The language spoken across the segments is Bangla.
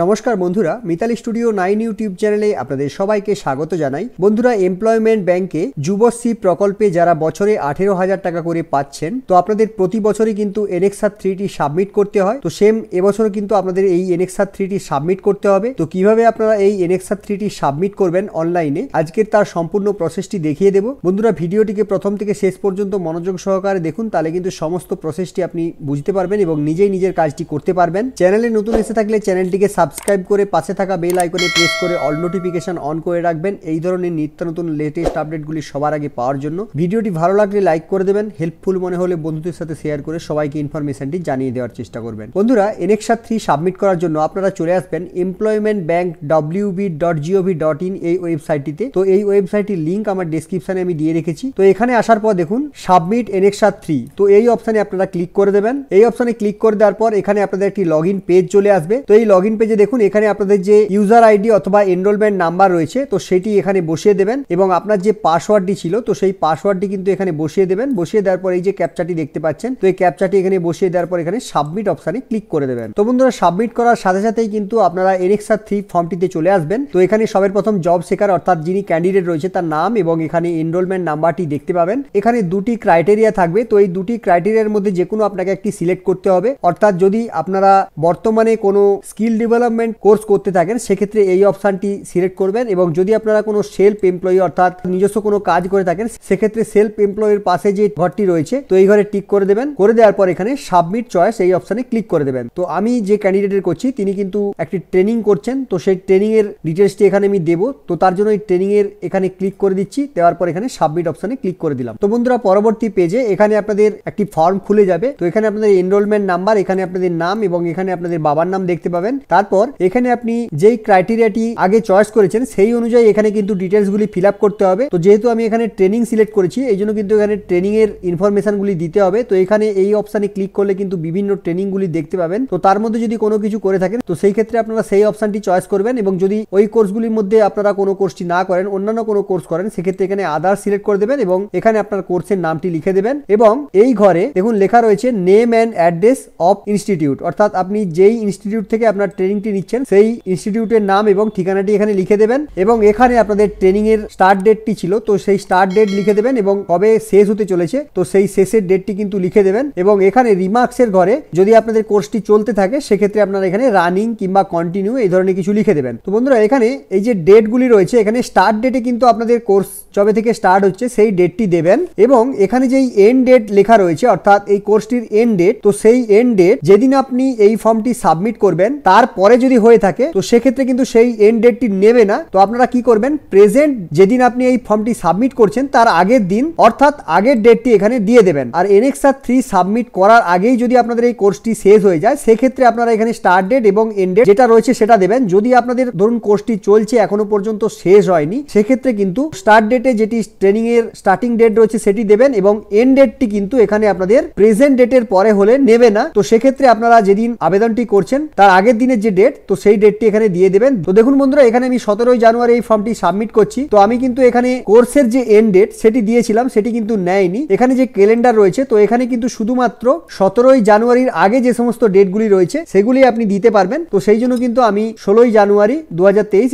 নমস্কার বন্ধুরা মিতালি স্টুডিও নাইন ইউটিউব চ্যানেলে আপনাদের সবাইকে স্বাগত জানাই বন্ধুরা এমপ্লয়মেন্ট ব্যাংকে যুবশ্রী প্রকল্পে যারা বছরে আঠেরো হাজার টাকা করে পাচ্ছেন তো আপনাদের প্রতি বছরই কিন্তু থ্রি থ্রিটি সাবমিট করতে হয় তো সেম এবছর কিন্তু আপনাদের এই থ্রি থ্রিটি সাবমিট করতে হবে তো কিভাবে আপনারা এই থ্রি থ্রিটি সাবমিট করবেন অনলাইনে আজকের তার সম্পূর্ণ প্রসেসটি দেখিয়ে দেবো বন্ধুরা ভিডিওটিকে প্রথম থেকে শেষ পর্যন্ত মনোযোগ সহকারে দেখুন তাহলে কিন্তু সমস্ত প্রসেসটি আপনি বুঝতে পারবেন এবং নিজেই নিজের কাজটি করতে পারবেন চ্যানেলে নতুন এসে থাকলে চ্যানেলটিকে সাবস্ক্রাইব করে পাশে থাকা বেল আইকনে প্রেস করে অল নোটিফিকেশন অন করে রাখবেন এই ধরনের নিত্য নতুন লেটেস্ট আপডেটগুলি সবার আগে পাওয়ার জন্য ভিডিওটি ভালো লাগলে লাইক করে দেবেন হেল্পফুল মনে হলে বন্ধুদের সাথে শেয়ার করে সবাইকে ইনফরমেশনটি জানিয়ে দেওয়ার চেষ্টা করবেন বন্ধুরা এনএক্সার থ্রি সাবমিট করার জন্য আপনারা চলে আসবেন employment bank W B dot GOV dot in এই ওয়েবসাইটটিতে তো এই ওয়েবসাইটটির লিঙ্ক আমার ডিসক্রিপশানে আমি দিয়ে রেখেছি তো এখানে আসার পর দেখুন সাবমিট এনএক্সার থ্রি তো এই অপশানে আপনারা ক্লিক করে দেবেন এই অপশানে ক্লিক করে দেওয়ার পর এখানে আপনাদের একটি লগ পেজ চলে আসবে তো এই লগ পেজ যে দেখুন এখানে আপনাদের যে ইউজার আইডি অথবা এনরোলমেন্ট নাম্বার রয়েছে তো সেটি এখানে বসিয়ে দেবেন এবং আপনার যে পাসওয়ার্ডটি ছিল তো সেই পাসওয়ার্ডটি কিন্তু এখানে বসিয়ে দেবেন বসিয়ে দেওয়ার পর এই যে ক্যাপচাটি দেখতে পাচ্ছেন তো এই ক্যাপচাটি এখানে বসিয়ে দেওয়ার পর এখানে সাবমিট অপশানে ক্লিক করে দেবেন তো বন্ধুরা সাবমিট করার সাথে সাথেই কিন্তু আপনারা এরেক্সা থ্রি ফর্মটিতে চলে আসবেন তো এখানে সবের প্রথম জব শেখার অর্থাৎ যিনি ক্যান্ডিডেট রয়েছে তার নাম এবং এখানে এনরোলমেন্ট নাম্বারটি দেখতে পাবেন এখানে দুটি ক্রাইটেরিয়া থাকবে তো এই দুটি ক্রাইটেরিয়ার মধ্যে যে কোনো আপনাকে একটি সিলেক্ট করতে হবে অর্থাৎ যদি আপনারা বর্তমানে কোনো স্কিল ডেভেলপ ডেভেলপমেন্ট কোর্স করতে থাকেন সেক্ষেত্রে এই অপশানটি সিলেক্ট করবেন এবং যদি আপনারা কোনো সেলফ এমপ্লয়ি অর্থাৎ নিজস্ব কোনো কাজ করে থাকেন সেক্ষেত্রে সেলফ এমপ্লয়ের পাশে যে ঘরটি রয়েছে তো এই ঘরে টিক করে দেবেন করে দেওয়ার পর এখানে সাবমিট চয়েস এই অপশানে ক্লিক করে দেবেন তো আমি যে ক্যান্ডিডেটের করছি তিনি কিন্তু একটি ট্রেনিং করছেন তো সেই ট্রেনিংয়ের ডিটেলসটি এখানে আমি দেবো তো তার জন্য এই ট্রেনিংয়ের এখানে ক্লিক করে দিচ্ছি দেওয়ার পর এখানে সাবমিট অপশানে ক্লিক করে দিলাম তো বন্ধুরা পরবর্তী পেজে এখানে আপনাদের একটি ফর্ম খুলে যাবে তো এখানে আপনাদের এনরোলমেন্ট নাম্বার এখানে আপনাদের নাম এবং এখানে আপনাদের বাবার নাম দেখতে পাবেন তারপর তারপর এখানে আপনি যেই ক্রাইটেরিয়াটি আগে চয়েস করেছেন সেই অনুযায়ী এখানে কিন্তু ডিটেলসগুলি ফিল আপ করতে হবে তো যেহেতু আমি এখানে ট্রেনিং সিলেক্ট করেছি এই জন্য কিন্তু এখানে ট্রেনিংয়ের ইনফরমেশনগুলি দিতে হবে তো এখানে এই অপশানে ক্লিক করলে কিন্তু বিভিন্ন ট্রেনিংগুলি দেখতে পাবেন তো তার মধ্যে যদি কোনো কিছু করে থাকেন তো সেই ক্ষেত্রে আপনারা সেই অপশানটি চয়েস করবেন এবং যদি ওই কোর্সগুলির মধ্যে আপনারা কোনো কোর্সটি না করেন অন্যান্য কোনো কোর্স করেন সেক্ষেত্রে এখানে আদার সিলেক্ট করে দেবেন এবং এখানে আপনার কোর্সের নামটি লিখে দেবেন এবং এই ঘরে দেখুন লেখা রয়েছে name and address of institute অর্থাৎ আপনি যেই ইনস্টিটিউট থেকে আপনার ট্রেনিং ট্রেনিংটি নিচ্ছেন সেই ইনস্টিটিউটের নাম এবং ঠিকানাটি এখানে লিখে দেবেন এবং এখানে আপনাদের ট্রেনিংয়ের স্টার্ট ডেটটি ছিল তো সেই স্টার্ট ডেট লিখে দেবেন এবং কবে শেষ হতে চলেছে তো সেই শেষের ডেটটি কিন্তু লিখে দেবেন এবং এখানে রিমার্কসের ঘরে যদি আপনাদের কোর্সটি চলতে থাকে সেক্ষেত্রে আপনারা এখানে রানিং কিংবা কন্টিনিউ এই ধরনের কিছু লিখে দেবেন তো বন্ধুরা এখানে এই যে ডেটগুলি রয়েছে এখানে স্টার্ট ডেটে কিন্তু আপনাদের কোর্স যবে থেকে স্টার্ট হচ্ছে সেই ডেটটি দেবেন এবং এখানে যেই এন্ড ডেট লেখা রয়েছে অর্থাৎ এই কোর্সটির এন্ড ডেট তো সেই এন্ড ডেট যেদিন আপনি এই ফর্মটি সাবমিট করবেন তারপর পরে যদি হয়ে থাকে তো সেক্ষেত্রে কিন্তু সেই এন্ড ডেটটি নেবে না তো আপনারা কি করবেন প্রেজেন্ট যেদিন আপনি এই ফর্মটি সাবমিট করছেন তার আগের দিন অর্থাৎ আগের ডেটটি এখানে দিয়ে দেবেন আর এনএক্সার থ্রি সাবমিট করার আগেই যদি আপনাদের এই কোর্সটি শেষ হয়ে যায় সেক্ষেত্রে আপনারা এখানে স্টার্ট ডেট এবং এন্ড ডেট যেটা রয়েছে সেটা দেবেন যদি আপনাদের ধরুন কোর্সটি চলছে এখনো পর্যন্ত শেষ হয়নি সেক্ষেত্রে কিন্তু স্টার্ট ডেটে যেটি ট্রেনিং এর স্টার্টিং ডেট রয়েছে সেটি দেবেন এবং এন্ড ডেটটি কিন্তু এখানে আপনাদের প্রেজেন্ট ডেটের পরে হলে নেবে না তো সেক্ষেত্রে আপনারা যেদিন আবেদনটি করছেন তার আগের দিনের যে ডেট তো সেই ডেটটি এখানে দিয়ে দেবেন তো দেখুন বন্ধুরা এখানে আমি সতেরোই জানুয়ারি এই ফর্মটি সাবমিট করছি তো আমি কিন্তু এখানে কোর্সের যে এন্ড ডেট সেটি দিয়েছিলাম সেটি কিন্তু নেয়নি এখানে যে ক্যালেন্ডার রয়েছে তো এখানে কিন্তু শুধুমাত্র সতেরোই জানুয়ারির আগে যে সমস্ত ডেটগুলি রয়েছে সেগুলি আপনি দিতে পারবেন তো সেই জন্য কিন্তু আমি ষোলোই জানুয়ারি দু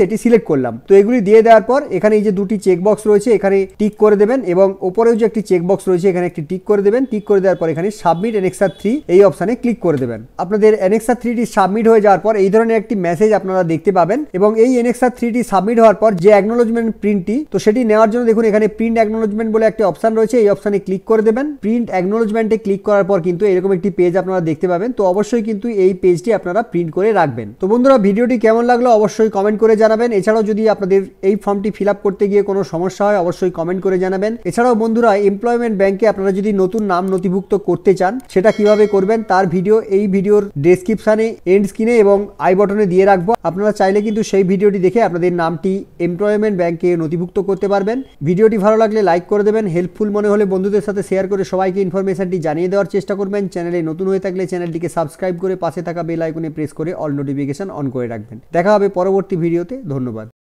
এটি সিলেক্ট করলাম তো এগুলি দিয়ে দেওয়ার পর এখানে এই যে দুটি চেকবক্স রয়েছে এখানে টিক করে দেবেন এবং ওপরেও যে একটি চেকবক্স রয়েছে এখানে একটি টিক করে দেবেন টিক করে দেওয়ার পর এখানে সাবমিট এনএক্সার থ্রি এই অপশানে ক্লিক করে দেবেন আপনাদের এনএক্সার থ্রিটি সাবমিট হয়ে যাওয়ার পর এই এই ধরনের একটি মেসেজ আপনারা দেখতে পাবেন এবং এই এনএক্সআর থ্রিটি সাবমিট হওয়ার পর যে অ্যাকনোলজমেন্ট প্রিন্টটি তো সেটি নেওয়ার জন্য দেখুন এখানে প্রিন্ট অ্যাকনোলজমেন্ট বলে একটি অপশান রয়েছে এই অপশানে ক্লিক করে দেবেন প্রিন্ট অ্যাকনোলজমেন্টে ক্লিক করার পর কিন্তু এরকম একটি পেজ আপনারা দেখতে পাবেন তো অবশ্যই কিন্তু এই পেজটি আপনারা প্রিন্ট করে রাখবেন তো বন্ধুরা ভিডিওটি কেমন লাগলো অবশ্যই কমেন্ট করে জানাবেন এছাড়াও যদি আপনাদের এই ফর্মটি ফিল করতে গিয়ে কোনো সমস্যা হয় অবশ্যই কমেন্ট করে জানাবেন এছাড়াও বন্ধুরা এমপ্লয়মেন্ট ব্যাংকে আপনারা যদি নতুন নাম নথিভুক্ত করতে চান সেটা কিভাবে করবেন তার ভিডিও এই ভিডিওর ডেসক্রিপশানে এন্ড স্ক্রিনে এবং আই বটনে দিয়ে রাখবো আপনারা চাইলে কিন্তু সেই ভিডিওটি দেখে আপনাদের নামটি এমপ্লয়মেন্ট ব্যাংকে নথিভুক্ত করতে পারবেন ভিডিওটি ভালো লাগলে লাইক করে দেবেন হেল্পফুল মনে হলে বন্ধুদের সাথে শেয়ার করে সবাইকে ইনফরমেশনটি জানিয়ে দেওয়ার চেষ্টা করবেন চ্যানেলে নতুন হয়ে থাকলে চ্যানেলটিকে সাবস্ক্রাইব করে পাশে থাকা বেল আইকনে প্রেস করে অল নোটিফিকেশন অন করে রাখবেন দেখা হবে পরবর্তী ভিডিওতে ধন্যবাদ